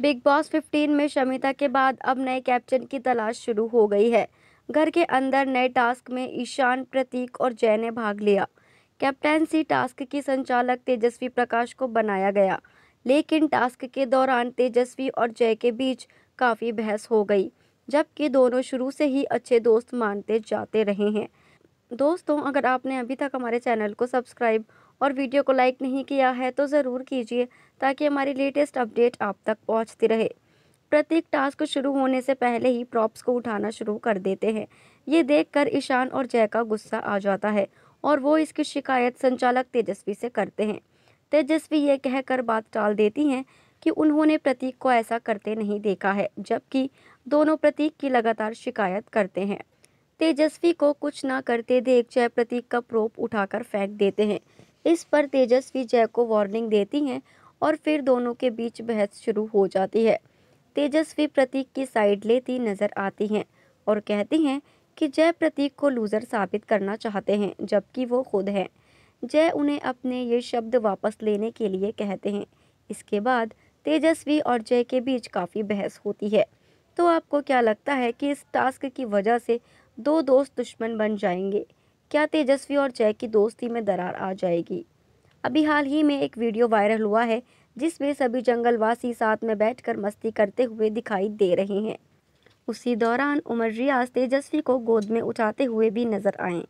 big boss 15 में शमिता के बाद अब नए कैप्टन की तलाश शुरू हो गई है घर के अंदर नए टास्क में ईशान प्रतीक और जय ने भाग लिया कैप्टनसी टास्क की संचालक तेजस्वी प्रकाश को बनाया गया लेकिन टास्क के दौरान तेजस्वी और जय के बीच काफ़ी बहस हो गई जबकि दोनों शुरू से ही अच्छे दोस्त मानते जाते रहे हैं दोस्तों अगर आपने अभी तक हमारे चैनल को सब्सक्राइब और वीडियो को लाइक नहीं किया है तो ज़रूर कीजिए ताकि हमारी लेटेस्ट अपडेट आप तक पहुँचती रहे प्रत्येक टास्क शुरू होने से पहले ही प्रॉप्स को उठाना शुरू कर देते हैं ये देखकर ईशान और जय का गुस्सा आ जाता है और वो इसकी शिकायत संचालक तेजस्वी से करते हैं तेजस्वी ये कहकर बात टाल देती हैं कि उन्होंने प्रतीक को ऐसा करते नहीं देखा है जबकि दोनों प्रतीक की लगातार शिकायत करते हैं तेजस्वी को कुछ ना करते देख जय प्रतीक का प्रोप उठाकर फेंक देते हैं इस पर तेजस्वी जय को वार्निंग देती हैं और फिर दोनों के बीच बहस शुरू हो जाती है तेजस्वी प्रतीक की साइड लेती नजर आती हैं और कहती हैं कि जय प्रतीक को लूज़र साबित करना चाहते हैं जबकि वो खुद हैं जय उन्हें अपने ये शब्द वापस लेने के लिए कहते हैं इसके बाद तेजस्वी और जय के बीच काफ़ी बहस होती है तो आपको क्या लगता है कि इस टास्क की वजह से दो दोस्त दुश्मन बन जाएंगे क्या तेजस्वी और जय की दोस्ती में दरार आ जाएगी अभी हाल ही में एक वीडियो वायरल हुआ है जिसमें सभी जंगलवासी साथ में बैठकर मस्ती करते हुए दिखाई दे रहे हैं उसी दौरान उमर रियाज तेजस्वी को गोद में उठाते हुए भी नजर आए